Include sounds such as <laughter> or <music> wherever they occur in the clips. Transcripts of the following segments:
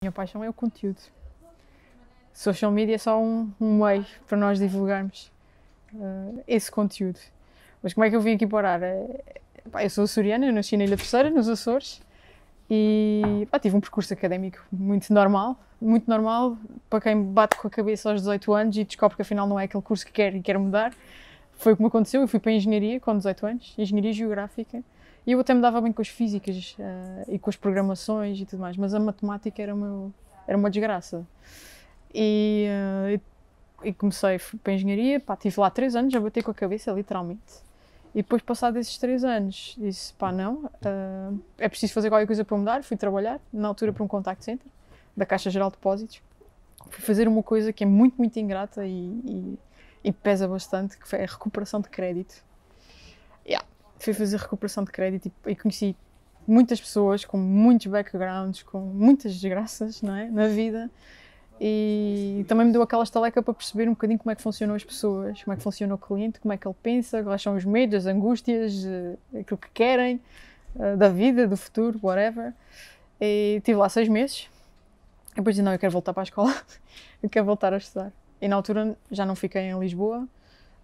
Minha paixão é o conteúdo. Social media é só um, um meio para nós divulgarmos uh, esse conteúdo. Mas como é que eu vim aqui parar? Uh, pá, eu sou açoriana, eu nasci na Ilha Terceira, nos Açores, e pá, tive um percurso académico muito normal, muito normal para quem bate com a cabeça aos 18 anos e descobre que afinal não é aquele curso que quer e quer mudar. Foi o que me aconteceu, eu fui para a engenharia com 18 anos, engenharia geográfica, e eu até me dava bem com as físicas uh, e com as programações e tudo mais, mas a matemática era uma, era uma desgraça. E, uh, e, comecei para a engenharia, pá, tive lá três anos já bati com a cabeça, literalmente. E depois, passados esses três anos, disse: pá, não, uh, é preciso fazer qualquer coisa para mudar. Fui trabalhar, na altura, para um contact center da Caixa Geral de Depósitos. Fui fazer uma coisa que é muito, muito ingrata e, e, e pesa bastante, que foi a recuperação de crédito. Yeah fui fazer recuperação de crédito e, e conheci muitas pessoas com muitos backgrounds, com muitas desgraças não é? na vida. E também me deu aquela estaleca para perceber um bocadinho como é que funcionam as pessoas, como é que funciona o cliente, como é que ele pensa, quais são os medos, as angústias, eh, aquilo que querem eh, da vida, do futuro, whatever. E tive lá seis meses. depois disse: Não, eu quero voltar para a escola, <laughs> eu quero voltar a estudar. E na altura já não fiquei em Lisboa,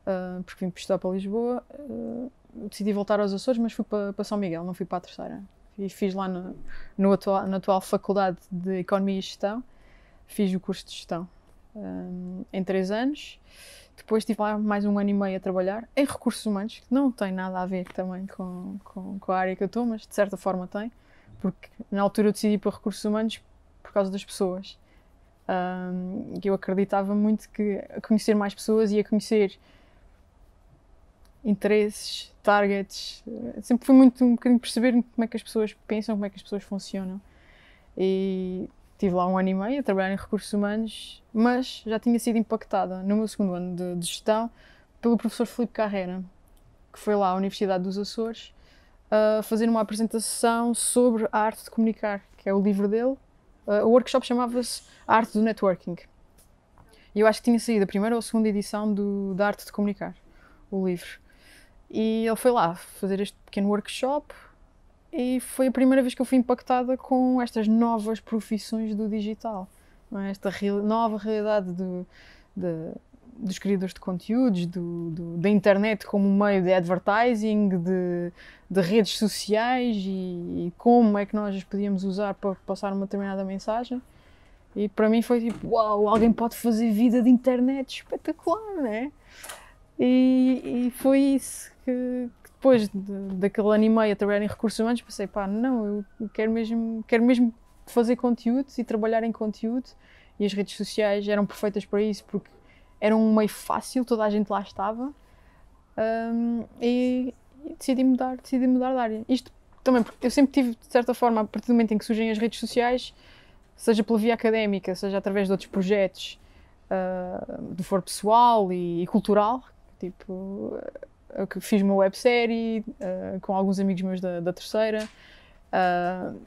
eh, porque vim para estudar para Lisboa decidi voltar aos Açores, mas fui para, para São Miguel, não fui para a terceira. E fiz lá no, no atual, na atual Faculdade de Economia e Gestão, fiz o curso de Gestão um, em três anos. Depois estive lá mais um ano e meio a trabalhar em recursos humanos, que não tem nada a ver também com, com, com a área que eu estou, mas de certa forma tem, porque na altura eu decidi para recursos humanos por causa das pessoas. Um, eu acreditava muito que a conhecer mais pessoas e a conhecer interesses targets. Sempre foi muito um bocadinho perceber como é que as pessoas pensam, como é que as pessoas funcionam. E tive lá um ano e meio a trabalhar em recursos humanos, mas já tinha sido impactada no meu segundo ano de, de gestão pelo professor Filipe Carreira, que foi lá à Universidade dos Açores a fazer uma apresentação sobre a arte de comunicar, que é o livro dele. Ah, o workshop chamava-se Arte do Networking. E eu acho que tinha saído a primeira ou a segunda edição do, da Arte de Comunicar, o livro. E ele foi lá fazer este pequeno workshop e foi a primeira vez que eu fui impactada com estas novas profissões do digital, é? esta real, nova realidade do, de, dos criadores de conteúdos, do, do, da internet como meio de advertising, de, de redes sociais e, e, como é que nós as podíamos usar para passar uma determinada mensagem. E para mim foi tipo, uau, alguém pode fazer vida de internet, espetacular, não é? E, e foi isso que, que depois de, daquele ano e meio a trabalhar em recursos humanos, pensei, pá, não, eu quero mesmo, quero mesmo fazer conteúdo e trabalhar em conteúdo. E as redes sociais eram perfeitas para isso, porque era um meio fácil, toda a gente lá estava. Um, e, e decidi mudar, decidi mudar de área. Isto também, porque eu sempre tive, de certa forma, a partir do momento em que surgem as redes sociais, seja pela via académica, seja através de outros projetos uh, foro pessoal e, e cultural Tipo, eh, eu fiz uma websérie uh, com alguns amigos meus da, da terceira. Uh,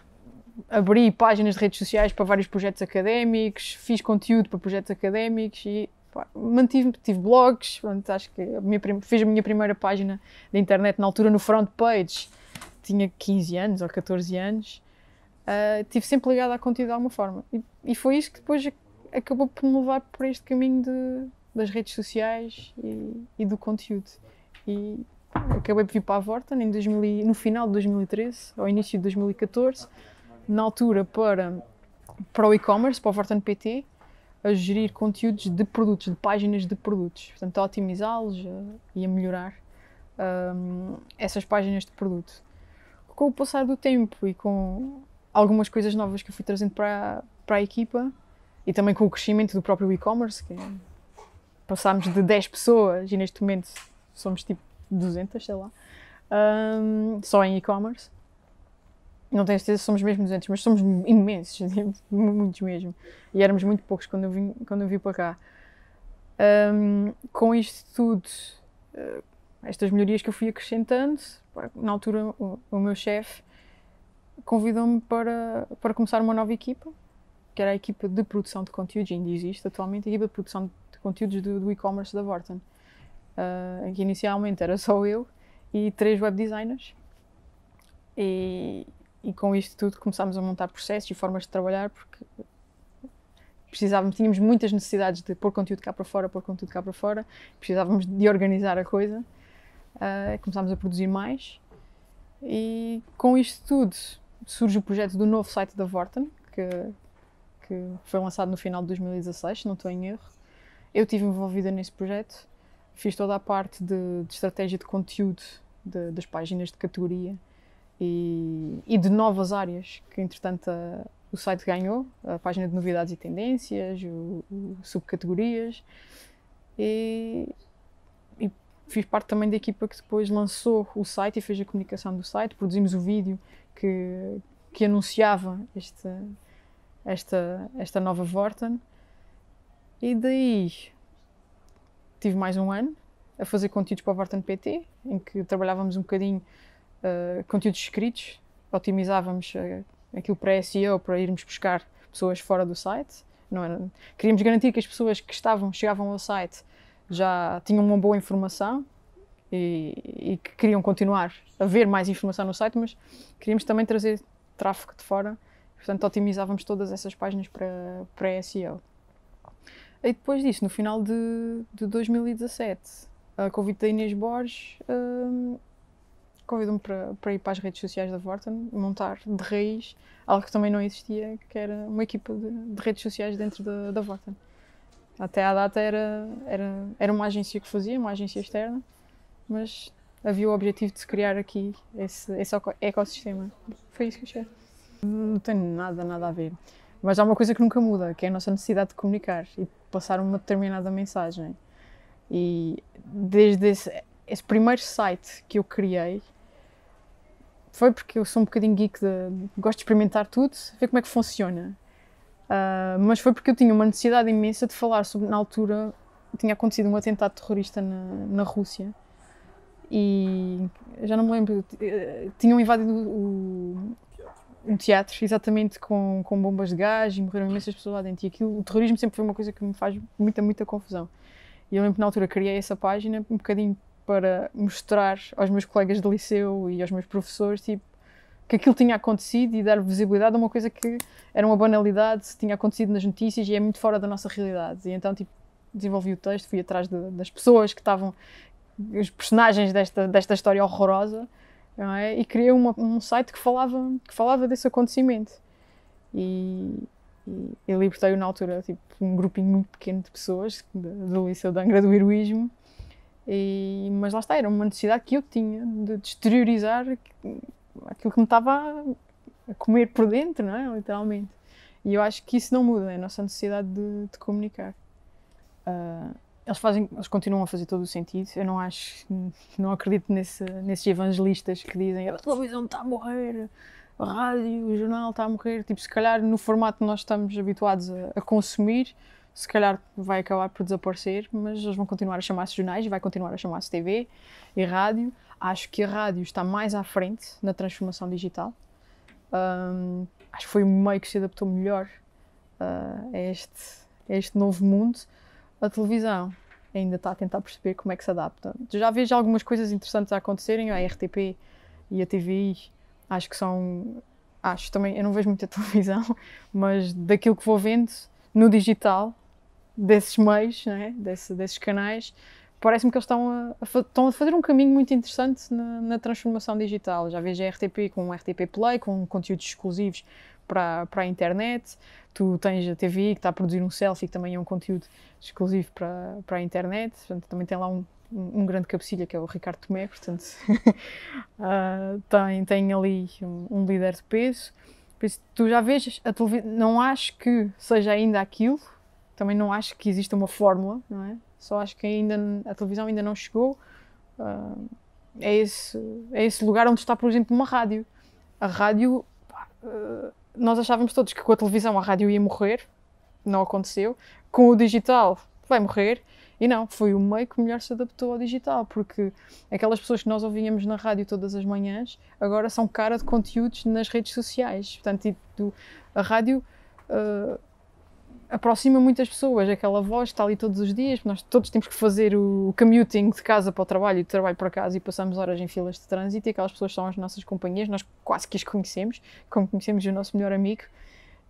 abri páginas de redes sociais para vários projetos académicos, fiz conteúdo para projetos académicos e mantive mantive tive blogs, pronto, acho que a minha, fiz a minha primeira página da internet na altura no front page, tinha 15 anos ou 14 anos, uh, tive sempre ligado a conteúdo de alguma forma e, e foi isso que depois acabou por me levar por este caminho de das redes sociais e, e do conteúdo. E acabei por vir para a Vorten em 2000, no final de 2013, ao início de 2014, na altura para, para o e-commerce, para o Vorten PT, a gerir conteúdos de produtos, de páginas de produtos, portanto a otimizá-los e a melhorar um, essas páginas de produto. Com o passar do tempo e com algumas coisas novas que eu fui trazendo para, para a equipa e também com o crescimento do próprio e-commerce, que é passámos de 10 pessoas e neste momento somos tipo 200, sei lá, um, só em e-commerce. Não tenho certeza se somos mesmo 200, mas somos imensos, <laughs> muitos mesmo. E éramos muito poucos quando eu vim, quando eu vim para cá. Um, com isto tudo, uh, estas melhorias que eu fui acrescentando, na altura o, o meu chefe convidou-me para, para começar uma nova equipa, que era a equipa de produção de conteúdo ainda existe atualmente, a equipa de produção conteúdos do, do e-commerce da Vorten. Uh, que inicialmente era só eu e três web designers. E, e com isto tudo começámos a montar processos e formas de trabalhar, porque precisávamos, tínhamos muitas necessidades de pôr conteúdo cá para fora, pôr conteúdo cá para fora, precisávamos de organizar a coisa. Uh, começámos a produzir mais e com isto tudo surge o projeto do novo site da Vorten, que, que foi lançado no final de 2016, se não estou em erro. Eu estive envolvida nesse projeto, fiz toda a parte de, de estratégia de conteúdo de, das páginas de categoria e, e de novas áreas que, entretanto, a, o site ganhou a página de novidades e tendências, o, o subcategorias e, e, fiz parte também da equipa que depois lançou o site e fez a comunicação do site. Produzimos o vídeo que, que anunciava esta, esta, esta nova Vorten e daí tive mais um ano a fazer conteúdos para o Vartan PT, em que trabalhávamos um bocadinho uh, conteúdos escritos, otimizávamos uh, aquilo para SEO, para irmos buscar pessoas fora do site. Não era... Queríamos garantir que as pessoas que estavam, chegavam ao site já tinham uma boa informação e, e que queriam continuar a ver mais informação no site, mas queríamos também trazer tráfego de fora. Portanto, otimizávamos todas essas páginas para, para SEO. E depois disso, no final de, de 2017, a convite da Inês Borges, um, convidou-me para, para ir para as redes sociais da Vorten, montar de raiz algo que também não existia, que era uma equipa de, de redes sociais dentro da, da Vorten. Até à data era, era, era uma agência que fazia, uma agência externa, mas havia o objetivo de se criar aqui esse, esse ecossistema. Foi isso que eu achei. Não tem nada, nada a ver. Mas há uma coisa que nunca muda, que é a nossa necessidade de comunicar e de passar uma determinada mensagem. E desde esse, esse primeiro site que eu criei, foi porque eu sou um bocadinho geek, de, gosto de experimentar tudo, ver como é que funciona. Uh, mas foi porque eu tinha uma necessidade imensa de falar sobre, na altura, tinha acontecido um atentado terrorista na, na Rússia e já não me lembro, eh, tinham invadido o, um teatro, exatamente, com, com bombas de gás e morreram imensas pessoas lá dentro. E aquilo, o terrorismo sempre foi uma coisa que me faz muita, muita confusão. E eu lembro que na altura criei essa página um bocadinho para mostrar aos meus colegas de liceu e aos meus professores, tipo, que aquilo tinha acontecido e dar visibilidade a uma coisa que era uma banalidade, tinha acontecido nas notícias e é muito fora da nossa realidade. E então, tipo, desenvolvi o texto, fui atrás de, das pessoas que estavam, os personagens desta, desta história horrorosa é? E criei uma, um site que falava, que falava desse acontecimento. E, e eu libertei-o na altura, tipo, um grupinho muito pequeno de pessoas do, do Liceu Angra do Heroísmo. E, mas lá está, era uma necessidade que eu tinha de, de exteriorizar aquilo que me estava a comer por dentro, não é? Literalmente. E eu acho que isso não muda, é a nossa necessidade de, de comunicar. Uh, eles fazem, eles continuam a fazer todo o sentido. Eu não acho, não acredito nesse, nesses evangelistas que dizem a televisão está a morrer, a rádio, o jornal está a morrer. Tipo, se calhar no formato que nós estamos habituados a, a consumir, se calhar vai acabar por desaparecer, mas eles vão continuar a chamar-se jornais e vai continuar a chamar-se TV e rádio. Acho que a rádio está mais à frente na transformação digital. Um, acho que foi o meio que se adaptou melhor uh, a, este, a este novo mundo a televisão ainda está a tentar perceber como é que se adapta. Já vejo algumas coisas interessantes a acontecerem, a RTP e a TVI, acho que são. Acho também, eu não vejo muita <laughs> televisão, mas daquilo que vou vendo no digital, desses meios, né? Desse, desses canais, parece-me que eles estão a, a, estão a fazer um caminho muito interessante na, na transformação digital. Já vejo a RTP com o RTP Play, com conteúdos exclusivos para, para a internet, tu tens a TV que está a produzir um selfie que também é um conteúdo exclusivo para, para a internet, portanto, também tem lá um, um grande cabecilha que é o Ricardo Tomé, portanto uh, <laughs> tem, tem ali um, um, líder de peso. Por isso, tu já vês a televisão, não acho que seja ainda aquilo, também não acho que exista uma fórmula, não é? Só acho que ainda a televisão ainda não chegou. Uh, é, esse, é esse lugar onde está, por exemplo, uma rádio. A rádio. Pá, ah, nós achávamos todos que com a televisão a rádio ia morrer, não aconteceu. Com o digital vai morrer. E não, foi o meio que melhor se adaptou ao digital, porque aquelas pessoas que nós ouvíamos na rádio todas as manhãs agora são cara de conteúdos nas redes sociais. Portanto, tipo, a rádio uh, aproxima muitas pessoas, aquela voz está ali todos os dias, nós todos temos que fazer o commuting de casa para o trabalho e de trabalho para casa e passamos horas em filas de trânsito e aquelas pessoas são as nossas companhias, nós quase que as conhecemos, como conhecemos o nosso melhor amigo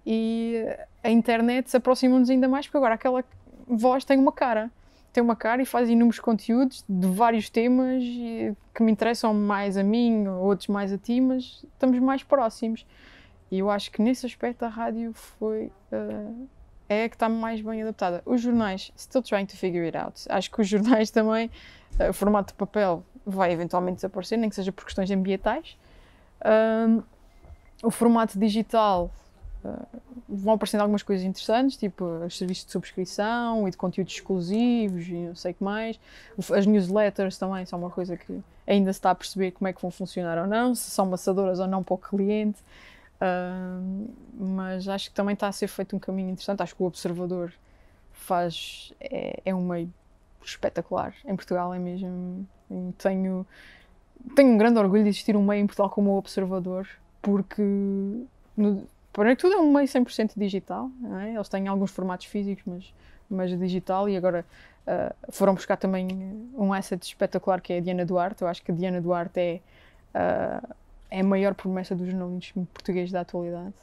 e a internet se aproxima-nos ainda mais porque agora aquela voz tem uma cara, tem uma cara e faz inúmeros conteúdos de vários temas que me interessam mais a mim, outros mais a ti, mas estamos mais próximos. E eu acho que nesse aspecto a rádio foi uh é a que está mais bem adaptada. Os jornais, still trying to figure it out. Acho que os <laughs> jornais também, eh, o formato de papel vai eventualmente desaparecer, nem que seja por questões ambientais. Um, o formato digital, uh, vão aparecendo algumas coisas interessantes, tipo os serviços de subscrição e de conteúdos exclusivos e não sei o que mais. As newsletters também são uma coisa que ainda se está a perceber como é que vão funcionar ou não, se são maçadoras ou não para o cliente. Uh, mas acho que também está a ser feito um caminho interessante. Acho que o Observador faz. é, é um meio espetacular. Em Portugal é mesmo. Tenho, tenho um grande orgulho de existir um meio em Portugal como o Observador, porque. No, primeiro que tudo é um meio 100% digital, é? eles têm alguns formatos físicos, mas, mas digital, e agora uh, foram buscar também um asset espetacular que é a Diana Duarte, eu acho que a Diana Duarte é uh, é a maior promessa do jornalismo português da atualidade.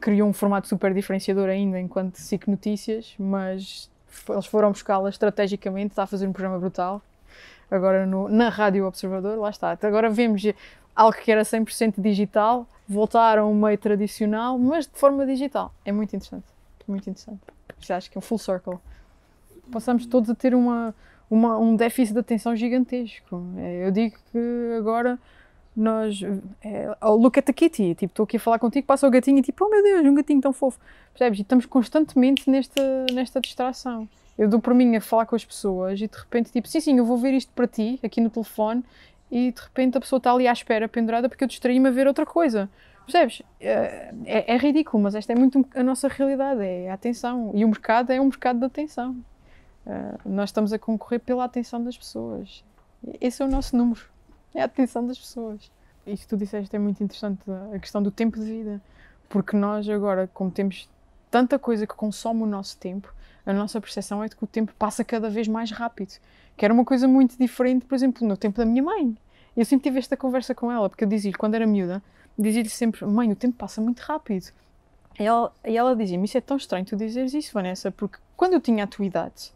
Criou um formato super diferenciador ainda enquanto SIC Notícias, mas eles foram buscá-la estrategicamente, está a fazer um programa brutal. Agora no, na Rádio Observador, lá está. agora vemos algo que era 100% digital, voltar a um meio tradicional, mas de forma digital. É muito interessante. Muito interessante. Já acho que é um full circle. Passamos todos a ter uma, uma um déficit de atenção gigantesco. Eu digo que agora nós. É, oh, look at the kitty, tipo, estou aqui a falar contigo, passa o gatinho e tipo, oh meu Deus, um gatinho tão fofo. Percebes? E estamos constantemente nesta, nesta distração. Eu dou por mim a falar com as pessoas e de repente, tipo, sim, sim, eu vou ver isto para ti, aqui no telefone, e de repente a pessoa está ali à espera, pendurada, porque eu distraí-me a ver outra coisa. Percebes? É, é, é ridículo, mas esta é muito a nossa realidade, é a atenção. E o mercado é um mercado de atenção. Ah, nós estamos a concorrer pela atenção das pessoas. Esse é o nosso número é a atenção das pessoas. Isto que tu disseste é muito interessante, a questão do tempo de vida. Porque nós agora, como temos tanta coisa que consome o nosso tempo, a nossa percepção é de que o tempo passa cada vez mais rápido. Que era uma coisa muito diferente, por exemplo, no tempo da minha mãe. Eu sempre tive esta conversa com ela, porque eu dizia-lhe, quando era miúda, dizia-lhe sempre: Mãe, o tempo passa muito rápido. E ela, e ela dizia-me: Isso é tão estranho tu dizeres isso, Vanessa, porque quando eu tinha a tua idade,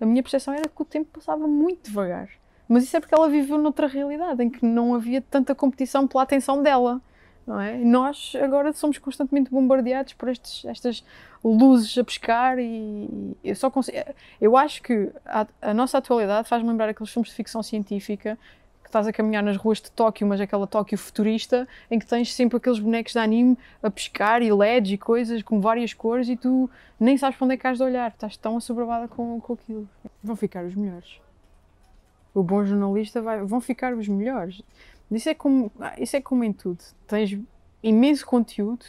a minha percepção era que o tempo passava muito devagar. Mas isso é porque ela viveu noutra realidade em que não havia tanta competição pela atenção dela. Não é? Nós agora somos constantemente bombardeados por estes, estas luzes a pescar e eu só consigo, eu acho que a, a nossa atualidade faz-me lembrar aqueles filmes de ficção científica que estás a caminhar nas ruas de Tóquio, mas aquela Tóquio futurista, em que tens sempre aqueles bonecos de anime a pescar e LEDs e coisas com várias cores e tu nem sabes para onde é que has de olhar, estás tão assobravada com, com aquilo. Vão ficar os melhores o bom jornalista vai, vão ficar os melhores. Isso é, como, ah, isso é como em tudo. Tens imenso conteúdo,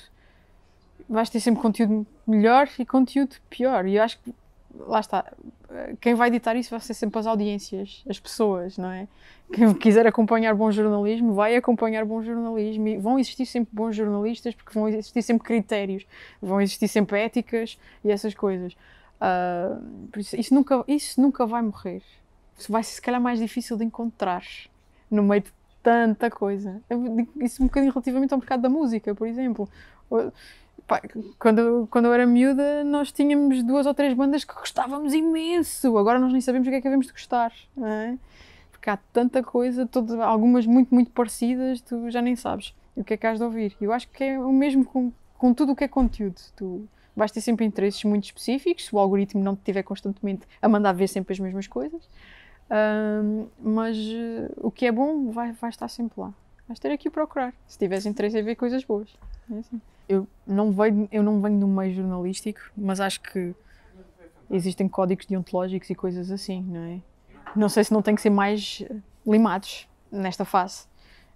vais ter sempre conteúdo melhor e conteúdo pior. E eu acho que, lá está, quem vai editar isso vai ser sempre as audiências, as pessoas, não é? Quem quiser acompanhar bom jornalismo, vai acompanhar bom jornalismo. E vão existir sempre bons jornalistas, porque vão existir sempre critérios, vão existir sempre éticas e essas coisas. Uh, isso, isso, nunca, isso nunca vai morrer vai ser se calhar mais difícil de encontrar no meio de tanta coisa. isso um bocadinho relativamente ao mercado da música, por exemplo. Quando, quando eu era miúda, nós tínhamos duas ou três bandas que gostávamos imenso. Agora nós nem sabemos o que é que devemos de gostar, não é? Porque há tanta coisa, todas, algumas muito, muito parecidas, tu já nem sabes o que é que has de ouvir. Eu acho que é o mesmo com, com tudo o que é conteúdo. Tu vais ter sempre interesses muito específicos, se o algoritmo não te tiver constantemente a mandar ver sempre as mesmas coisas mas eh, o que é bom vai, vai estar sempre lá. Vais ter aqui procurar, se tiveres interesse em ver coisas boas. É assim. eu, não venho, eu não venho do meio jornalístico, mas acho que existem códigos deontológicos e coisas assim, não é? Não sei se não tem que ser mais eh, limados nesta fase.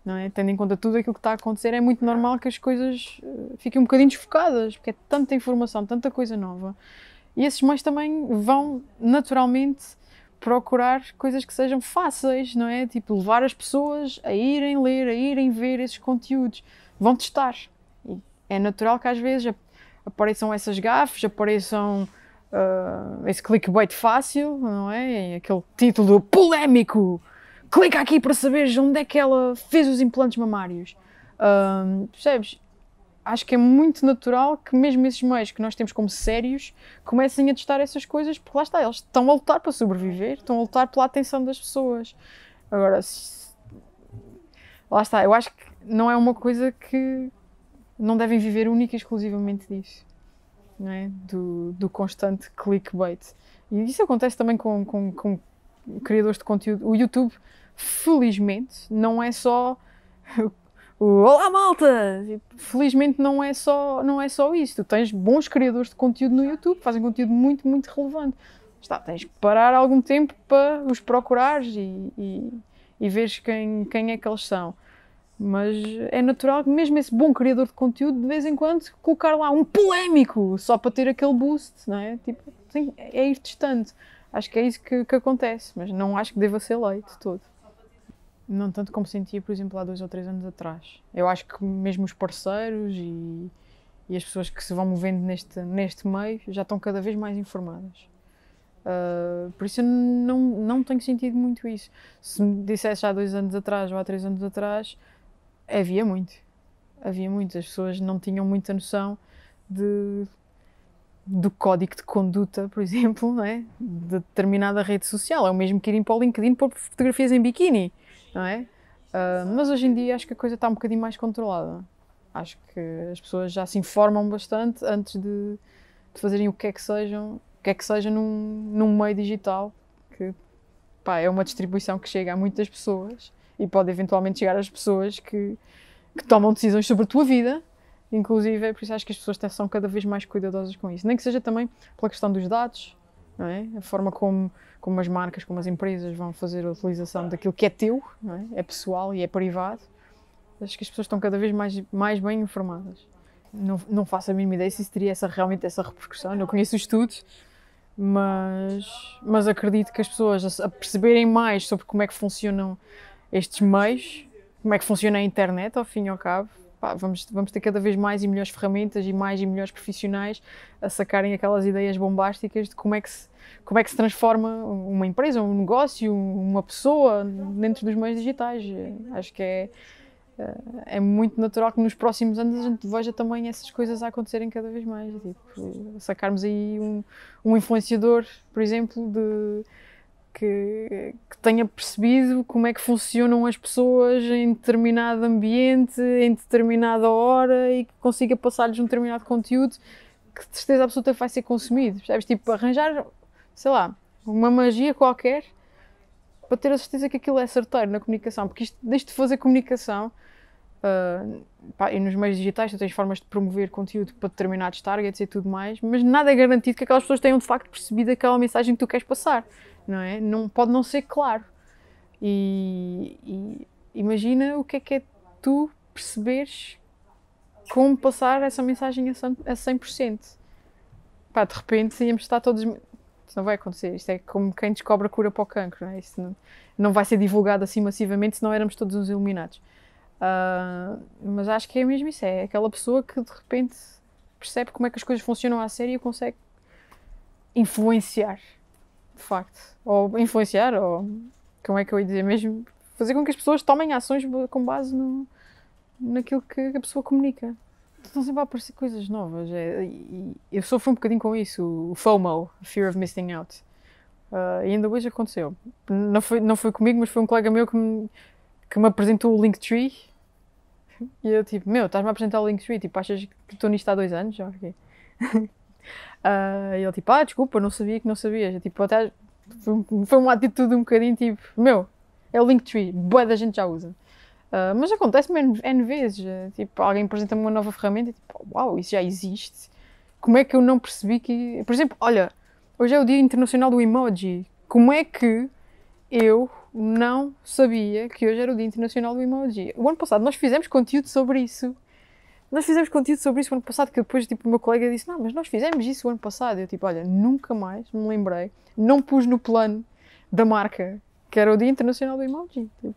Não é? Tendo em conta tudo aquilo que está a acontecer, é muito normal que as coisas eh, fiquem um bocadinho desfocadas, porque é tanta informação, tanta coisa nova. E esses meios também vão naturalmente procurar coisas que sejam fáceis, não é? Tipo, levar as pessoas a irem ler, a irem ver esses conteúdos. Vão testar. E é natural que às vezes apareçam essas gafes, apareçam uh, esse clickbait fácil, não é? Aquele título polémico. Clica aqui para saberes onde é que ela fez os implantes mamários. Uh, percebes? acho que é muito natural que mesmo esses meios que nós temos como sérios comecem a testar essas coisas, porque lá está, eles estão a lutar para sobreviver, estão a lutar pela atenção das pessoas. Agora, se... lá está, eu acho que não é uma coisa que não devem viver única e exclusivamente disso, não é? do, do constante clickbait. E isso acontece também com, com, com criadores de conteúdo. O YouTube, felizmente, não é só Olá malta! Felizmente não é só, não é só isso. Tu tens bons criadores de conteúdo no YouTube, fazem conteúdo muito, muito relevante. Está, tens que parar algum tempo para os procurares e, e, e veres quem, quem é que eles são. Mas é natural que mesmo esse bom criador de conteúdo, de vez em quando, colocar lá um polémico só para ter aquele boost, não é? Tipo, é ir distante. Acho que é isso que, que acontece, mas não acho que deva ser lei todo. Não tanto como sentia, por exemplo, há dois ou três anos atrás. Eu acho que mesmo os parceiros e, e as pessoas que se vão movendo neste, neste meio já estão cada vez mais informadas. Uh, por isso eu não, não tenho sentido muito isso. Se me dissesse há dois anos atrás ou há três anos atrás, havia muito. Havia muito. As pessoas não tinham muita noção de, do código de conduta, por <laughs> exemplo, né? de determinada rede social. É o mesmo que irem para o LinkedIn pôr fotografias em biquíni não é? Uh, mas hoje em dia acho que a coisa está um bocadinho mais controlada. Acho que as pessoas já se informam bastante antes de, de fazerem o que é que sejam, o que é que seja num, num meio digital que pá, é uma distribuição que chega a muitas pessoas e pode eventualmente chegar às pessoas que, que tomam decisões sobre a tua vida Inclusive, é por isso acho que as pessoas são cada vez mais cuidadosas com isso. Nem que seja também pela questão dos dados, não é? A forma como, como as marcas, como as empresas vão fazer a utilização daquilo que é teu, é? é? pessoal e é privado. Acho que as pessoas estão cada vez mais, mais bem informadas. Não, não faço a mínima ideia se isso teria essa, realmente essa repercussão, não conheço os estudos, mas, mas acredito que as pessoas a perceberem mais sobre como é que funcionam estes meios, como é que funciona a internet, ao fim e ao cabo, pá, vamos, vamos ter cada vez mais e melhores ferramentas e mais e melhores profissionais a sacarem aquelas ideias bombásticas de como é que se, como é que se transforma uma empresa, um negócio, uma pessoa dentro dos meios digitais. Acho que é, eh, é muito natural que nos próximos anos a gente veja também essas coisas a acontecerem cada vez mais. Tipo, sacarmos aí um, um influenciador, por exemplo, de que, que, tenha percebido como é que funcionam as pessoas em determinado ambiente, em determinada hora e que consiga passar-lhes um determinado conteúdo que de certeza absoluta vai ser consumido. Percebes? Tipo, arranjar, sei lá, uma magia qualquer para ter a certeza que aquilo é certeiro na comunicação, porque isto, desde fazer comunicação uh, pá, e nos meios digitais tu tens formas de promover conteúdo para determinados targets e tudo mais, mas nada é garantido que aquelas pessoas tenham de facto percebido aquela mensagem que tu queres passar não é? Não, pode não ser claro. E, e imagina o que é que é tu perceberes como passar essa mensagem a 100%. Pá, de repente íamos estar todos. Isso não vai acontecer. Isto é como quem descobre a cura para o cancro, não é? não, não vai ser divulgado assim massivamente se não éramos todos os iluminados. Uh, mas acho que é mesmo isso. É aquela pessoa que de repente percebe como é que as coisas funcionam à sério e consegue influenciar de facto. Ou influenciar, ou como é que eu ia dizer mesmo, fazer com que as pessoas tomem ações com base no, naquilo que a pessoa comunica. Estão sempre a aparecer coisas novas. É, e, eu sofro um bocadinho com isso, o FOMO, Fear of Missing Out. Uh, e ainda hoje aconteceu. Não foi, não foi comigo, mas foi um colega meu que me, que me apresentou o Linktree. E eu tipo, meu, estás-me a apresentar o Linktree? Tipo, achas que estou nisto há dois anos? Já, okay. <laughs> Uh, ah, e ele tipo, ah, desculpa, não sabia que não sabias. Eu, tipo, até foi, foi uma atitude um bocadinho tipo, meu, é o Linktree, boa da gente já usa. Uh, mas acontece-me N, N, vezes. Eh, tipo, alguém apresenta-me uma nova ferramenta e tipo, uau, isso já existe. Como é que eu não percebi que. Por exemplo, olha, hoje é o Dia Internacional do Emoji. Como é que eu não sabia que hoje era o Dia Internacional do Emoji? O ano passado nós fizemos conteúdo sobre isso. Nós fizemos conteúdo sobre isso ano passado, que depois tipo, o meu colega disse, não, mas nós fizemos isso ano passado. Eu tipo, olha, nunca mais me lembrei, não pus no plano da marca, que era o Dia Internacional do Emoji. Tipo,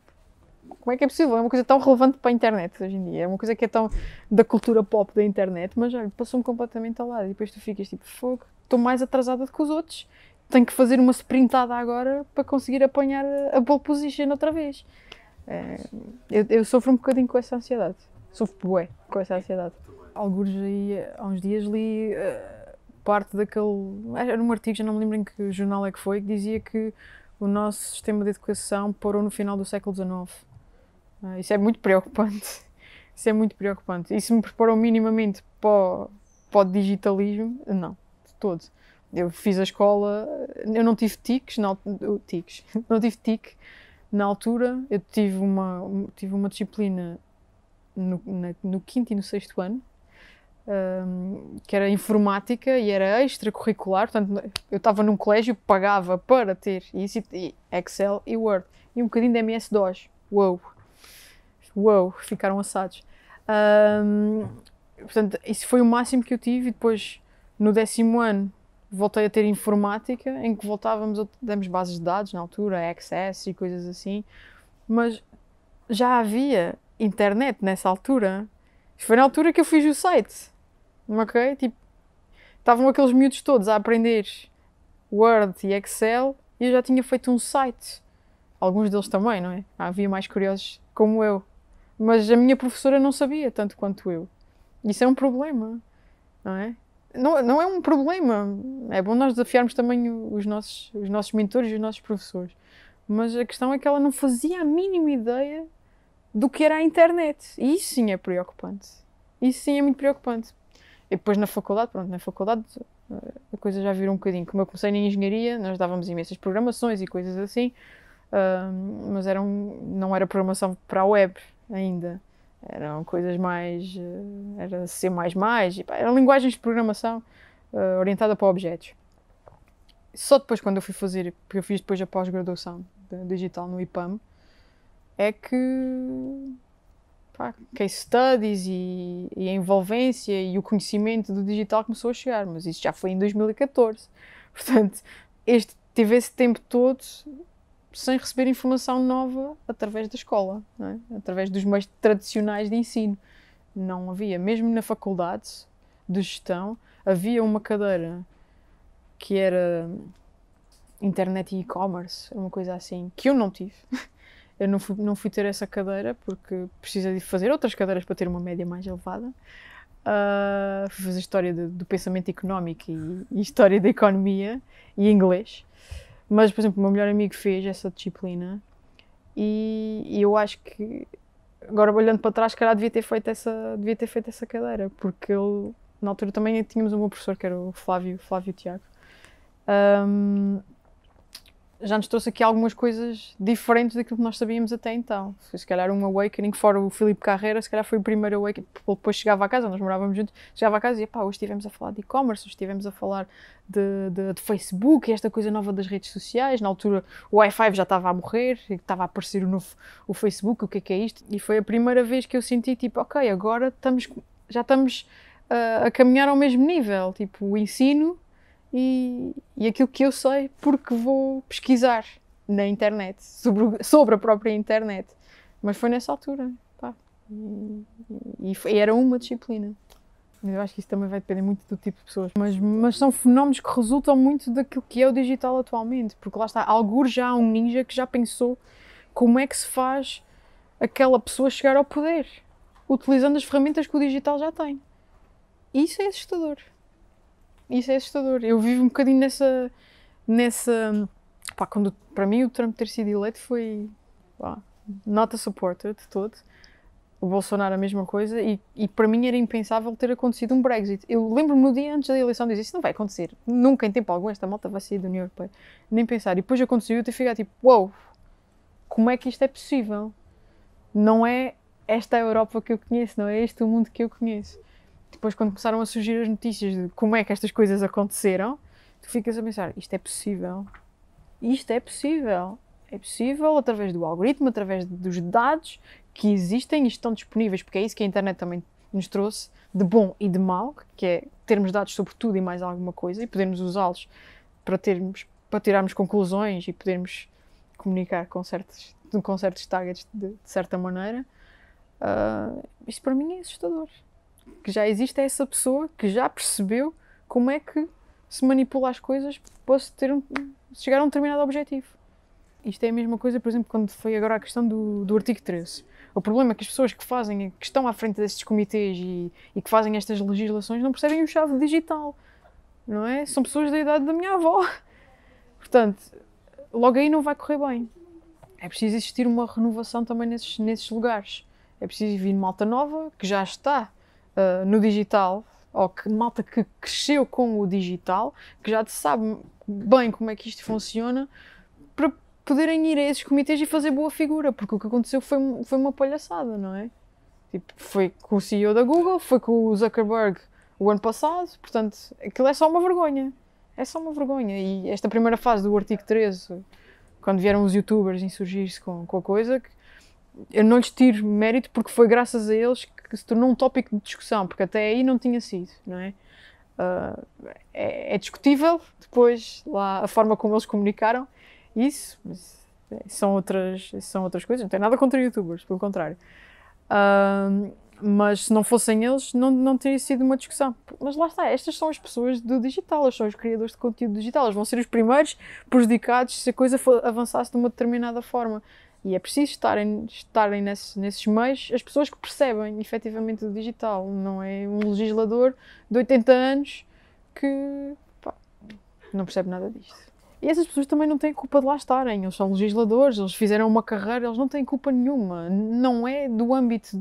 como é que é possível? É uma coisa tão relevante para a internet hoje em dia, é uma coisa que é tão da cultura pop da internet, mas olha, passou-me completamente ao lado. E depois tu ficas tipo, fogo, estou mais atrasada do que os outros, tenho que fazer uma sprintada agora para conseguir apanhar a pole position outra vez. É, eu, eu sofro um bocadinho com essa ansiedade. Sofro bué com essa ansiedade. Alguns aí, há uns dias li uh, parte daquele. Era um artigo, já não me lembro em que jornal é que foi, que dizia que o nosso sistema de educação parou no final do século XIX. Uh, ah, é <laughs> isso é muito preocupante. Isso é muito preocupante. E se me preparam minimamente para o, para o digitalismo, não, de todo. Eu fiz a escola, eu não tive tics, não, tiques, <laughs> não tive tique na altura. Eu tive uma, tive uma disciplina no, na, no quinto e no sexto ano, um, que era informática e era extracurricular. Portanto, eu estava num colégio que pagava para ter isso, e Excel e Word. E um bocadinho de MS-DOS. Uou! Uou! Ficaram assados. Um, portanto, isso foi o máximo que eu tive. E depois, no décimo ano, voltei a ter informática, em que voltávamos a demos bases de dados na altura, Access e coisas assim. Mas já havia internet nessa altura. Foi na altura que eu fiz o site. Ok? Tipo, estavam aqueles miúdos todos a aprender Word e Excel e eu já tinha feito um site. Alguns deles também, não é? Ah, havia mais curiosos como eu. Mas a minha professora não sabia tanto quanto eu. Isso é um problema, não é? Não, não é um problema. É bom nós desafiarmos também os nossos, os nossos mentores e os nossos professores. Mas a questão é que ela não fazia a mínima ideia do que era a internet. E isso sim é preocupante. Isso sim é muito preocupante. E depois na faculdade, pronto, na faculdade eh, a coisa já virou um bocadinho. Como eu comecei na engenharia, nós dávamos imensas programações e coisas assim, uh, mas eram, não era programação para a web ainda. Eram coisas mais. Uh, era C, e, pá, eram linguagens de programação uh, orientada para objetos. Só depois, quando eu fui fazer, porque eu fiz depois a pós-graduação digital no IPAM, é que pá, case studies e, e, a envolvência e o conhecimento do digital começou a chegar, mas isso já foi em 2014. <laughs> Portanto, este, tive esse tempo todo sem receber informação nova através da escola, é? através dos meios tradicionais de ensino. Não havia, mesmo na faculdade de gestão, havia uma cadeira que era internet e e-commerce, uma coisa assim, que eu não tive. <laughs> Eu não fui, não fui ter essa cadeira porque precisa de fazer outras cadeiras para ter uma média mais elevada. Uh, fui fazer história de, do pensamento económico e, e, história da economia e inglês. Mas, por exemplo, o meu melhor amigo fez essa disciplina e, e eu acho que, agora olhando para trás, cara, devia ter feito essa, devia ter feito essa cadeira, porque ele, na altura também tínhamos um bom professor que era o Flávio, Flávio Tiago. Um, já nos trouxe aqui algumas coisas diferentes daquilo que nós sabíamos até então. Foi se calhar um awakening, fora o Filipe Carreira, se calhar foi o primeiro awakening. Depois chegava a casa, nós morávamos juntos, chegava a casa e pá, hoje estivemos a falar de e-commerce, hoje estivemos a falar de, de, de Facebook, esta coisa nova das redes sociais. Na altura o Wi-Fi já estava a morrer, estava a aparecer o, novo, o Facebook, o que é que é isto. E foi a primeira vez que eu senti tipo, ok, agora estamos, já estamos uh, a caminhar ao mesmo nível. Tipo, o ensino e, e aquilo que eu sei porque vou pesquisar na internet, sobre, sobre a própria internet. Mas foi nessa altura, pá. E, e, e era uma disciplina. Mas eu acho que isso também vai depender muito do tipo de pessoas. Mas, mas são fenómenos que resultam muito daquilo que é o digital atualmente. Porque lá está, algum já há um ninja que já pensou como é que se faz aquela pessoa chegar ao poder, utilizando as ferramentas que o digital já tem. E isso é assustador. Isso é assustador. Eu vivo um bocadinho nessa. nessa pá, quando, para mim, o Trump ter sido eleito foi. Pá, not a supporter de todo. O Bolsonaro, a mesma coisa. E, e para mim era impensável ter acontecido um Brexit. Eu lembro-me no dia antes da eleição de dizer: Isso não vai acontecer. Nunca, em tempo algum, esta malta vai sair da União Europeia. Nem pensar. E depois aconteceu e eu ter ficado tipo: Uou, wow, como é que isto é possível? Não é esta a Europa que eu conheço, não é este o mundo que eu conheço. Depois, quando começaram a surgir as notícias de como é que estas coisas aconteceram, tu ficas a pensar: isto é possível? Isto é possível? É possível através do algoritmo, através dos dados que existem e estão disponíveis, porque é isso que a internet também nos trouxe, de bom e de mau, que é termos dados sobre tudo e mais alguma coisa e podermos usá-los para termos para tirarmos conclusões e podermos comunicar com certos, com certos targets de, de certa maneira. Uh, isto para mim é assustador que já existe é essa pessoa que já percebeu como é que se manipula as coisas para se ter um, chegar a um determinado objetivo. Isto é a mesma coisa, por exemplo, quando foi agora a questão do, do artigo 13. O problema é que as pessoas que fazem, que estão à frente destes comitês e, e que fazem estas legislações não percebem o chave digital, não é? São pessoas da idade da minha avó. Portanto, logo aí não vai correr bem. É preciso existir uma renovação também nesses, nesses lugares. É preciso vir malta nova que já está uh, no digital, ou que malta que cresceu com o digital, que já sabe bem como é que isto funciona, para poderem ir a esses comitês e fazer boa figura, porque o que aconteceu foi, foi uma palhaçada, não é? Tipo, foi com o CEO da Google, foi com o Zuckerberg o ano passado, portanto, aquilo é só uma vergonha. É só uma vergonha. E esta primeira fase do artigo 13, quando vieram os youtubers insurgir-se com, com a coisa, que eu não lhes tiro mérito porque foi graças a eles que se tornou um tópico de discussão, porque até aí não tinha sido, não é? Uh, é, é, discutível depois lá a forma como eles comunicaram isso, mas são outras, são outras coisas, não tem nada contra youtubers, pelo contrário. Uh, mas se não fossem eles, não, não teria sido uma discussão. Mas lá está, estas são as pessoas do digital, elas são os criadores de conteúdo digital, elas vão ser os primeiros prejudicados se a coisa for, avançasse de uma determinada forma. E é preciso estarem, estarem nesses, nesses meios as pessoas que percebem efetivamente o digital, não é um legislador de 80 anos que pá, não percebe nada disto. E essas pessoas também não têm culpa de lá estarem, eles são legisladores, eles fizeram uma carreira, eles não têm culpa nenhuma, não é do âmbito.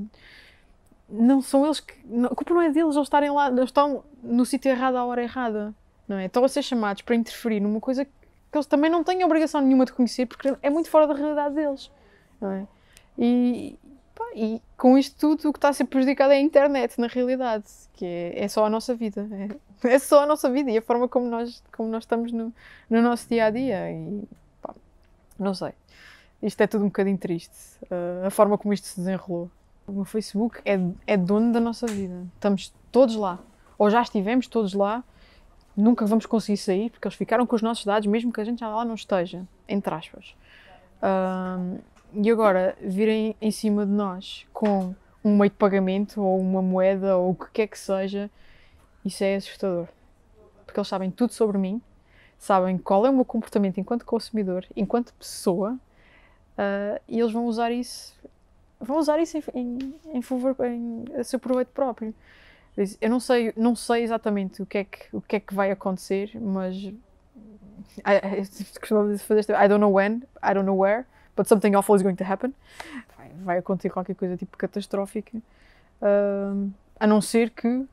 Não são eles que. Não, a culpa não é deles, eles estarem lá, eles estão no sítio errado à hora errada, não é? Estão a ser chamados para interferir numa coisa que que eles também não têm obrigação nenhuma de conhecer, porque é muito fora da realidade deles. Não é? e, pá, e com isto tudo, o que está a ser prejudicado é a internet, na realidade, que é, é só a nossa vida. É, <laughs> é, só a nossa vida e a forma como nós, como nós estamos no, no nosso dia a dia. E, pá, não sei. Isto é tudo um bocadinho triste, uh, a forma como isto se desenrolou. O Facebook é, é dono da nossa vida. Estamos todos lá. Ou já estivemos todos lá nunca vamos conseguir sair, porque eles ficaram com os nossos dados, mesmo que a gente já lá não esteja, entre aspas. e agora, virem em cima de nós com um meio de pagamento, ou uma moeda, ou o que quer que seja, isso é assustador. Porque eles sabem tudo sobre mim, sabem qual é o meu comportamento enquanto consumidor, enquanto pessoa, uh, e eles vão usar isso, vão usar isso em, em, em favor, em, a seu proveito próprio. Eu não sei, não sei exatamente o que, é que, o que é que vai acontecer, mas. I, <laughs> costumava fazer isto. I don't know when, I don't know where, but something awful is going to happen. Vai, vai acontecer qualquer coisa tipo catastrófica. Uh, a não ser que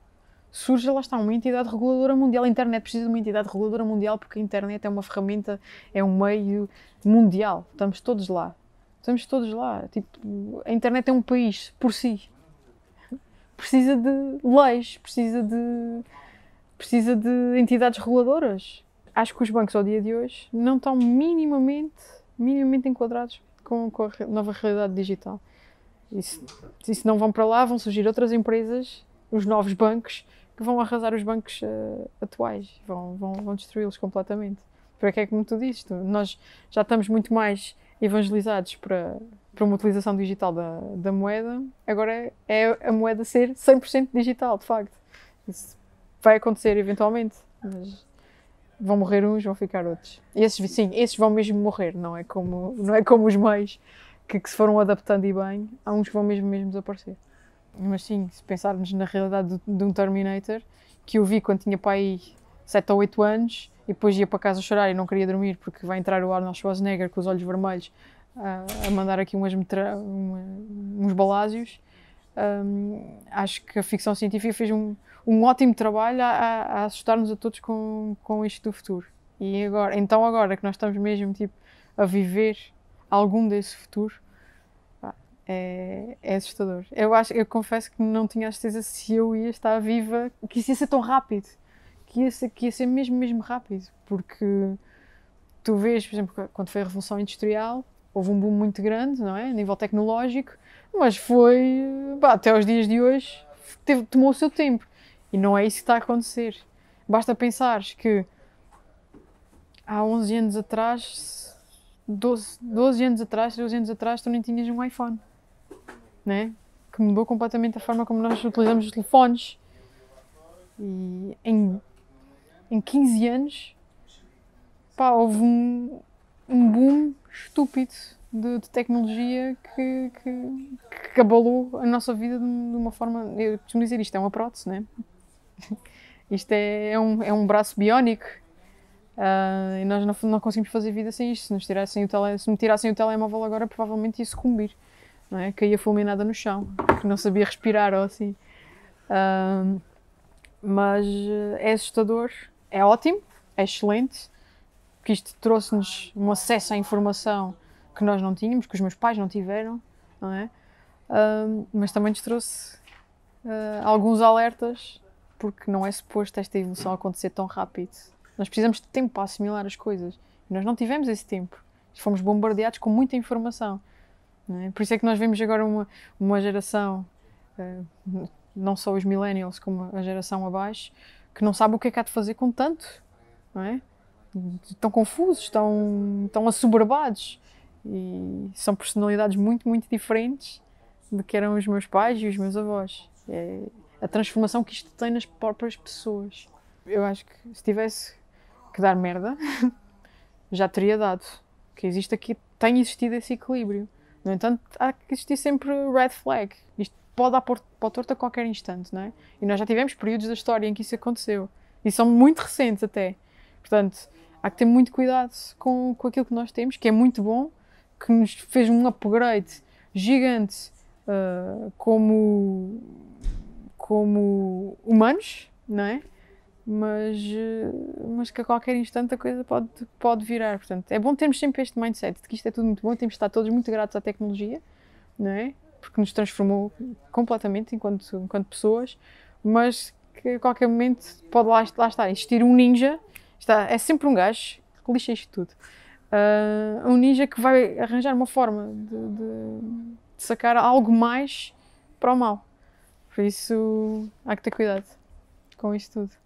surja, lá está, uma entidade reguladora mundial. A internet precisa de uma entidade reguladora mundial porque a internet é uma ferramenta, é um meio mundial. Estamos todos lá. Estamos todos lá. Tipo, a internet é um país por si precisa de leis, precisa de, precisa de entidades reguladoras. Acho que os bancos, ao dia de hoje, não estão minimamente, minimamente enquadrados com, com a nova realidade digital. E se, não vão para lá, vão surgir outras empresas, os novos bancos, que vão arrasar os bancos uh, atuais, vão, vão, vão destruí-los completamente. Para que é que me tudo isto? nós já estamos muito mais evangelizados para, para uma utilização digital da, da moeda, agora é a moeda ser 100% digital, de facto. Isso vai acontecer eventualmente, mas vão morrer uns, vão ficar outros. Esses, sim, esses vão mesmo morrer, não é como, não é como os meios que, que se foram adaptando e bem, há uns que vão mesmo, mesmo desaparecer. Mas sim, se pensarmos na realidade de, de um Terminator, que eu vi quando tinha pai 7 ou 8 anos, e depois ia para casa chorar e não queria dormir porque vai entrar o Arnold Schwarzenegger com os olhos vermelhos a, mandar aqui umas metra, uma, uns balásios. Um, acho que a ficção científica fez um, um ótimo trabalho a, a assustar-nos a todos com, com isto do futuro. E agora, então agora que nós estamos mesmo tipo a viver algum desse futuro, pá, é, é assustador. Eu acho, eu confesso que não tinha a certeza se eu ia estar viva, que isso ia ser tão rápido, que ia ser, que ia ser mesmo mesmo rápido, porque tu vês, por exemplo, quando foi a revolução industrial, houve um boom muito grande, não é? A nível tecnológico, mas foi, pá, até os dias de hoje, teve, tomou o seu tempo. E não é isso que está a acontecer. Basta pensares que há 11 anos atrás, 12, 12 anos atrás, 12 anos atrás, tu nem tinhas um iPhone, né? Que mudou completamente a forma como nós utilizamos os telefones. E em, em 15 anos, pá, houve um, um boom estúpido de, de tecnologia que, que, que, abalou a nossa vida de, uma forma. Eu costumo dizer isto é uma prótese, né? <laughs> isto é, é, um, é um braço biónico. Uh, e nós não, não conseguimos fazer vida sem isto. Se, nos tirassem o tele, se me tirassem o telemóvel agora, provavelmente ia sucumbir. Não é? Caía fulminada no chão, que não sabia respirar ou assim. Uh, mas eh, é assustador, é ótimo, é excelente porque isto trouxe-nos um acesso à informação que nós não tínhamos, que os meus pais não tiveram, não é? Uh, mas também nos trouxe uh, alguns alertas, porque não é suposto esta evolução acontecer tão rápido. Nós precisamos de tempo para assimilar as coisas. E nós não tivemos esse tempo. Fomos bombardeados com muita informação. É? Por isso é que nós vemos agora uma, uma geração, uh, não só os millennials, como a geração abaixo, que não sabe o que é que há de fazer com tanto. Não é? estão confusos, estão, estão assoberbados e são personalidades muito, muito diferentes do que eram os meus pais e os meus avós. É a transformação que isto tem nas próprias pessoas. Eu acho que se tivesse que dar merda, <laughs> já teria dado. Que existe aqui, tem existido esse equilíbrio. No entanto, há que existir sempre red flag. Isto pode dar para o torto a qualquer instante, não é? E nós já tivemos períodos da história em que isso aconteceu. E são muito recentes até. Portanto, há que ter muito cuidado com, com aquilo que nós temos, que é muito bom, que nos fez um upgrade gigante uh, como, como humanos, não é? Mas, ah, mas que a qualquer instante a coisa pode, pode virar. Portanto, é bom termos sempre este mindset de que isto é tudo muito bom, temos de estar todos muito gratos à tecnologia, não é? Porque nos transformou completamente enquanto, enquanto pessoas, mas que a qualquer momento pode lá, lá estar, existir um ninja Está, é sempre um gajo que lixa isto tudo. Uh, um ninja que vai arranjar uma forma de, de, de sacar algo mais para o mal. Por isso, há que ter cuidado com isto tudo.